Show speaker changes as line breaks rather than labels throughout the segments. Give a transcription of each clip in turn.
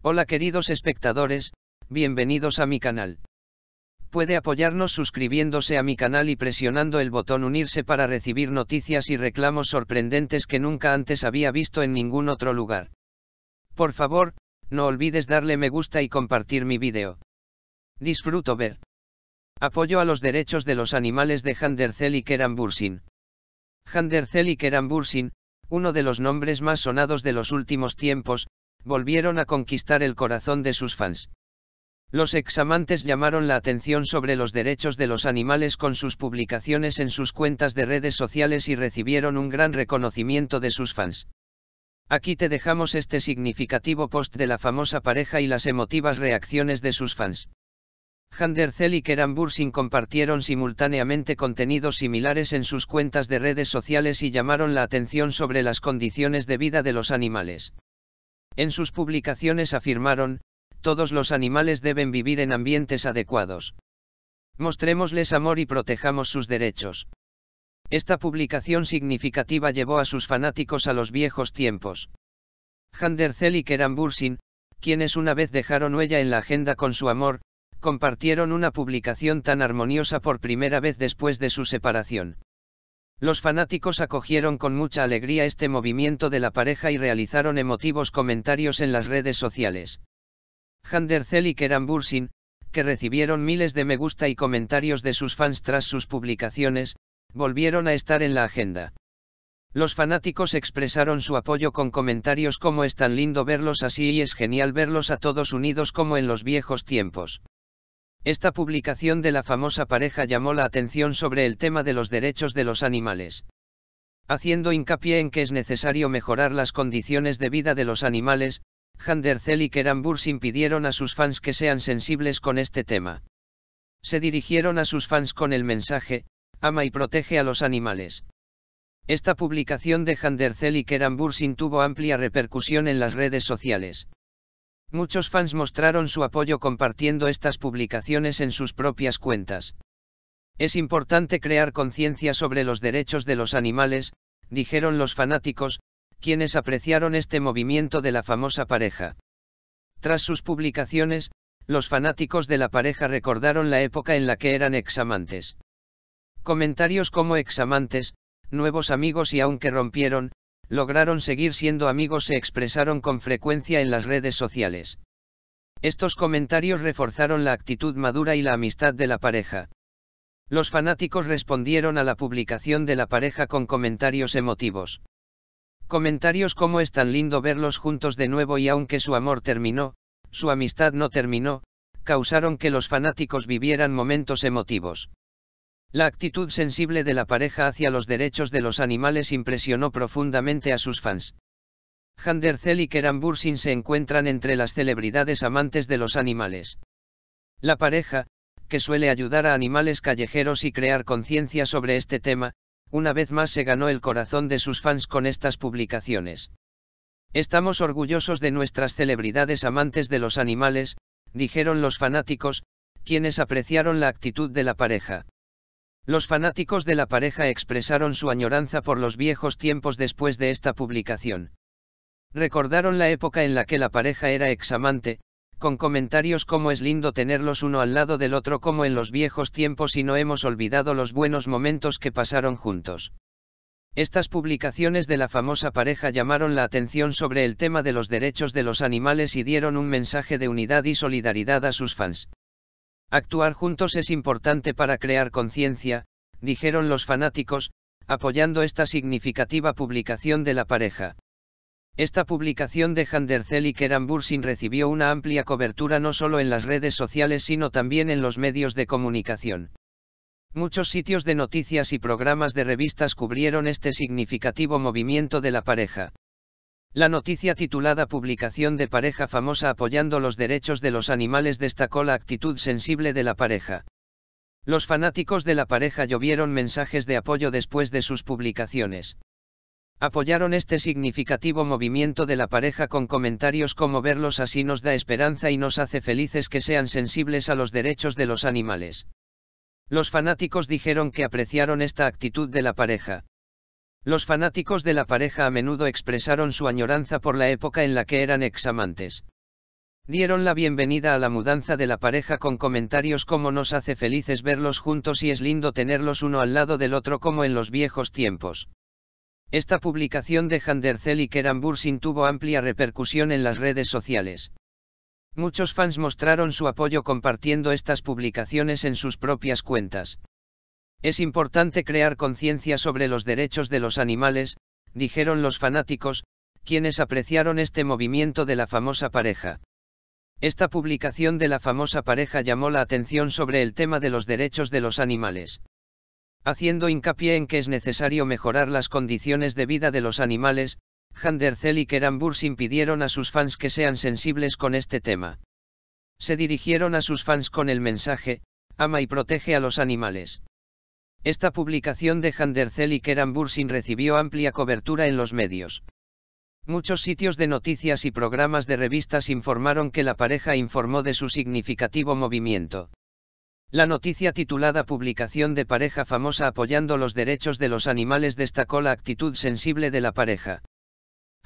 Hola queridos espectadores, bienvenidos a mi canal. Puede apoyarnos suscribiéndose a mi canal y presionando el botón unirse para recibir noticias y reclamos sorprendentes que nunca antes había visto en ningún otro lugar. Por favor, no olvides darle me gusta y compartir mi vídeo. Disfruto ver. Apoyo a los derechos de los animales de Handercel y Kerambursin. Bursin. y Kerambursin, uno de los nombres más sonados de los últimos tiempos, volvieron a conquistar el corazón de sus fans. Los examantes llamaron la atención sobre los derechos de los animales con sus publicaciones en sus cuentas de redes sociales y recibieron un gran reconocimiento de sus fans. Aquí te dejamos este significativo post de la famosa pareja y las emotivas reacciones de sus fans. Handercel y Keran compartieron simultáneamente contenidos similares en sus cuentas de redes sociales y llamaron la atención sobre las condiciones de vida de los animales. En sus publicaciones afirmaron, todos los animales deben vivir en ambientes adecuados. Mostrémosles amor y protejamos sus derechos. Esta publicación significativa llevó a sus fanáticos a los viejos tiempos. Zell y Keran Bursin, quienes una vez dejaron huella en la agenda con su amor, compartieron una publicación tan armoniosa por primera vez después de su separación. Los fanáticos acogieron con mucha alegría este movimiento de la pareja y realizaron emotivos comentarios en las redes sociales. Zell y Keran Bursin, que recibieron miles de me gusta y comentarios de sus fans tras sus publicaciones, volvieron a estar en la agenda. Los fanáticos expresaron su apoyo con comentarios como es tan lindo verlos así y es genial verlos a todos unidos como en los viejos tiempos. Esta publicación de la famosa pareja llamó la atención sobre el tema de los derechos de los animales. Haciendo hincapié en que es necesario mejorar las condiciones de vida de los animales, Handercell y Kerambursin impidieron a sus fans que sean sensibles con este tema. Se dirigieron a sus fans con el mensaje, ama y protege a los animales. Esta publicación de Handercell y Kerambursin tuvo amplia repercusión en las redes sociales. Muchos fans mostraron su apoyo compartiendo estas publicaciones en sus propias cuentas. Es importante crear conciencia sobre los derechos de los animales, dijeron los fanáticos, quienes apreciaron este movimiento de la famosa pareja. Tras sus publicaciones, los fanáticos de la pareja recordaron la época en la que eran examantes. Comentarios como examantes, nuevos amigos y aunque rompieron, lograron seguir siendo amigos se expresaron con frecuencia en las redes sociales. Estos comentarios reforzaron la actitud madura y la amistad de la pareja. Los fanáticos respondieron a la publicación de la pareja con comentarios emotivos. Comentarios como es tan lindo verlos juntos de nuevo y aunque su amor terminó, su amistad no terminó, causaron que los fanáticos vivieran momentos emotivos. La actitud sensible de la pareja hacia los derechos de los animales impresionó profundamente a sus fans. Zell y Keran Bursin se encuentran entre las celebridades amantes de los animales. La pareja, que suele ayudar a animales callejeros y crear conciencia sobre este tema, una vez más se ganó el corazón de sus fans con estas publicaciones. Estamos orgullosos de nuestras celebridades amantes de los animales, dijeron los fanáticos, quienes apreciaron la actitud de la pareja. Los fanáticos de la pareja expresaron su añoranza por los viejos tiempos después de esta publicación. Recordaron la época en la que la pareja era examante, con comentarios como es lindo tenerlos uno al lado del otro como en los viejos tiempos y no hemos olvidado los buenos momentos que pasaron juntos. Estas publicaciones de la famosa pareja llamaron la atención sobre el tema de los derechos de los animales y dieron un mensaje de unidad y solidaridad a sus fans. Actuar juntos es importante para crear conciencia, dijeron los fanáticos, apoyando esta significativa publicación de la pareja. Esta publicación de Handercel y Keran recibió una amplia cobertura no solo en las redes sociales sino también en los medios de comunicación. Muchos sitios de noticias y programas de revistas cubrieron este significativo movimiento de la pareja. La noticia titulada Publicación de pareja famosa apoyando los derechos de los animales destacó la actitud sensible de la pareja. Los fanáticos de la pareja llovieron mensajes de apoyo después de sus publicaciones. Apoyaron este significativo movimiento de la pareja con comentarios como verlos así nos da esperanza y nos hace felices que sean sensibles a los derechos de los animales. Los fanáticos dijeron que apreciaron esta actitud de la pareja. Los fanáticos de la pareja a menudo expresaron su añoranza por la época en la que eran ex amantes. Dieron la bienvenida a la mudanza de la pareja con comentarios como nos hace felices verlos juntos y es lindo tenerlos uno al lado del otro como en los viejos tiempos. Esta publicación de Handercel y Keran tuvo amplia repercusión en las redes sociales. Muchos fans mostraron su apoyo compartiendo estas publicaciones en sus propias cuentas. Es importante crear conciencia sobre los derechos de los animales, dijeron los fanáticos, quienes apreciaron este movimiento de la famosa pareja. Esta publicación de la famosa pareja llamó la atención sobre el tema de los derechos de los animales. Haciendo hincapié en que es necesario mejorar las condiciones de vida de los animales, Zell y Keramburs impidieron a sus fans que sean sensibles con este tema. Se dirigieron a sus fans con el mensaje, ama y protege a los animales. Esta publicación de Handercel y Kerambursin recibió amplia cobertura en los medios. Muchos sitios de noticias y programas de revistas informaron que la pareja informó de su significativo movimiento. La noticia titulada Publicación de pareja famosa apoyando los derechos de los animales destacó la actitud sensible de la pareja.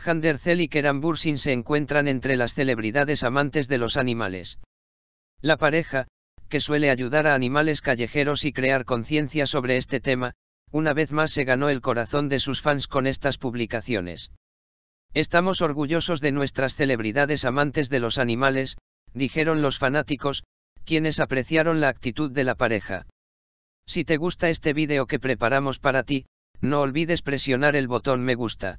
Handercel y Kerambursin se encuentran entre las celebridades amantes de los animales. La pareja, que suele ayudar a animales callejeros y crear conciencia sobre este tema, una vez más se ganó el corazón de sus fans con estas publicaciones. Estamos orgullosos de nuestras celebridades amantes de los animales, dijeron los fanáticos, quienes apreciaron la actitud de la pareja. Si te gusta este vídeo que preparamos para ti, no olvides presionar el botón me gusta.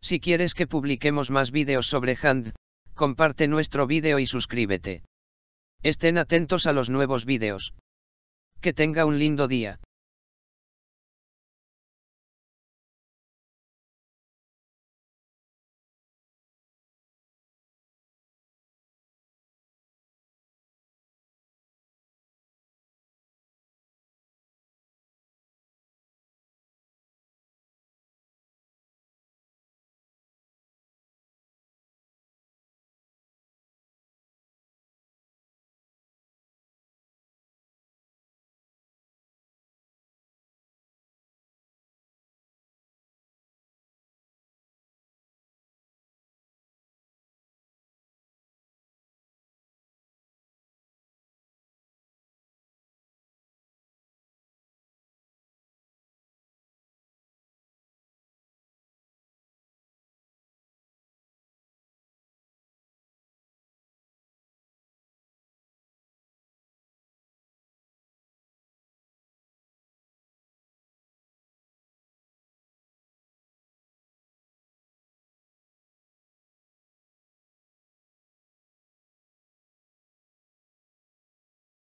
Si quieres que publiquemos más vídeos sobre Hand, comparte nuestro vídeo y suscríbete. Estén atentos a los nuevos vídeos. Que tenga un lindo día.